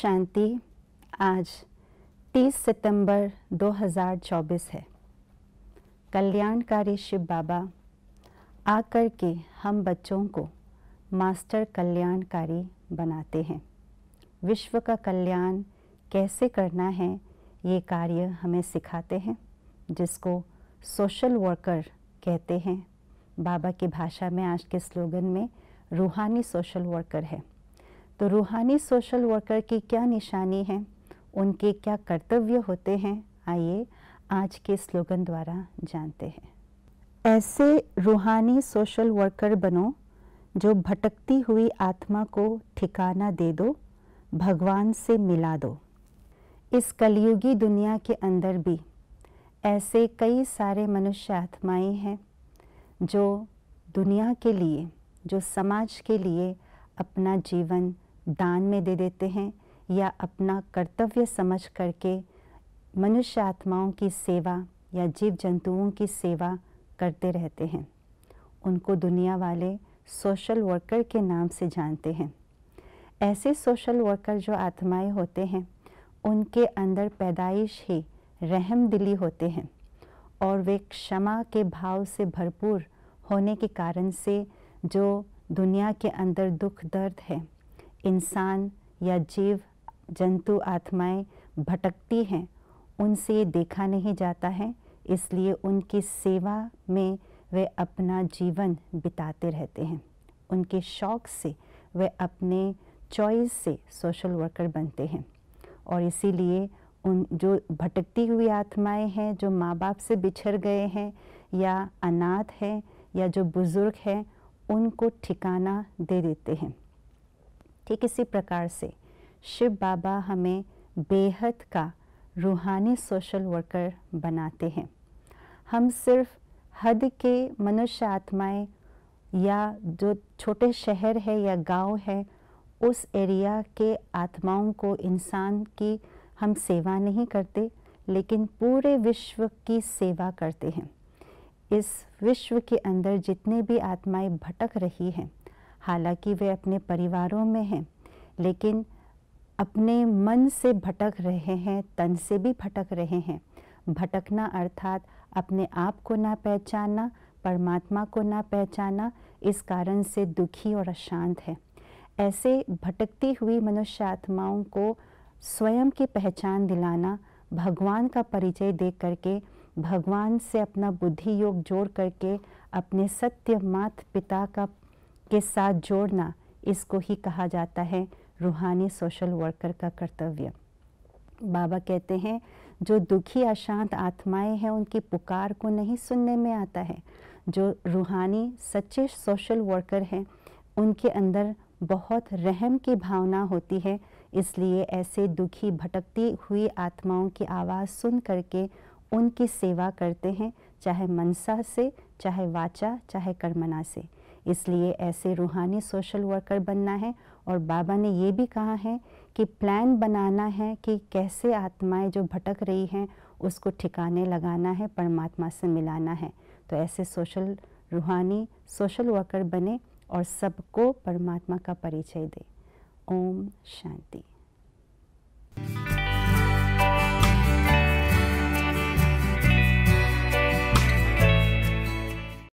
शांति आज 30 सितंबर 2024 है कल्याणकारी शिव बाबा आकर के हम बच्चों को मास्टर कल्याणकारी बनाते हैं विश्व का कल्याण कैसे करना है ये कार्य हमें सिखाते हैं जिसको सोशल वर्कर कहते हैं बाबा की भाषा में आज के स्लोगन में रूहानी सोशल वर्कर है तो रूहानी सोशल वर्कर की क्या निशानी है उनके क्या कर्तव्य होते हैं आइए आज के स्लोगन द्वारा जानते हैं ऐसे रूहानी सोशल वर्कर बनो जो भटकती हुई आत्मा को ठिकाना दे दो भगवान से मिला दो इस कलयुगी दुनिया के अंदर भी ऐसे कई सारे मनुष्य आत्माएँ हैं जो दुनिया के लिए जो समाज के लिए अपना जीवन दान में दे देते हैं या अपना कर्तव्य समझ करके मनुष्य आत्माओं की सेवा या जीव जंतुओं की सेवा करते रहते हैं उनको दुनिया वाले सोशल वर्कर के नाम से जानते हैं ऐसे सोशल वर्कर जो आत्माएं होते हैं उनके अंदर पैदाइश ही रहम दिली होते हैं और वे क्षमा के भाव से भरपूर होने के कारण से जो दुनिया के अंदर दुख दर्द है इंसान या जीव जंतु आत्माएं भटकती हैं उनसे देखा नहीं जाता है इसलिए उनकी सेवा में वे अपना जीवन बिताते रहते हैं उनके शौक से वे अपने चॉइस से सोशल वर्कर बनते हैं और इसीलिए उन जो भटकती हुई आत्माएं हैं जो माँ बाप से बिछड़ गए हैं या अनाथ हैं या जो बुज़ुर्ग हैं उनको ठिकाना दे देते हैं ठीक इसी प्रकार से शिव बाबा हमें बेहद का रूहानी सोशल वर्कर बनाते हैं हम सिर्फ हद के मनुष्य आत्माएं या जो छोटे शहर है या गांव है उस एरिया के आत्माओं को इंसान की हम सेवा नहीं करते लेकिन पूरे विश्व की सेवा करते हैं इस विश्व के अंदर जितने भी आत्माएं भटक रही हैं हालांकि वे अपने परिवारों में हैं लेकिन अपने मन से भटक रहे हैं तन से भी भटक रहे हैं भटकना अर्थात अपने आप को ना पहचानना परमात्मा को ना पहचाना इस कारण से दुखी और अशांत है ऐसे भटकती हुई मनुष्य आत्माओं को स्वयं की पहचान दिलाना भगवान का परिचय दे करके भगवान से अपना बुद्धि योग जोड़ करके अपने सत्य मात पिता का के साथ जोड़ना इसको ही कहा जाता है रूहानी सोशल वर्कर का कर्तव्य बाबा कहते हैं जो दुखी अशांत आत्माएं हैं उनकी पुकार को नहीं सुनने में आता है जो रूहानी सच्चे सोशल वर्कर हैं उनके अंदर बहुत रहम की भावना होती है इसलिए ऐसे दुखी भटकती हुई आत्माओं की आवाज़ सुन करके उनकी सेवा करते हैं चाहे मनसा से चाहे वाचा चाहे कर्मना से इसलिए ऐसे रूहानी सोशल वर्कर बनना है और बाबा ने ये भी कहा है कि प्लान बनाना है कि कैसे आत्माएं जो भटक रही हैं उसको ठिकाने लगाना है परमात्मा से मिलाना है तो ऐसे सोशल रूहानी सोशल वर्कर बने और सबको परमात्मा का परिचय दे ओम शांति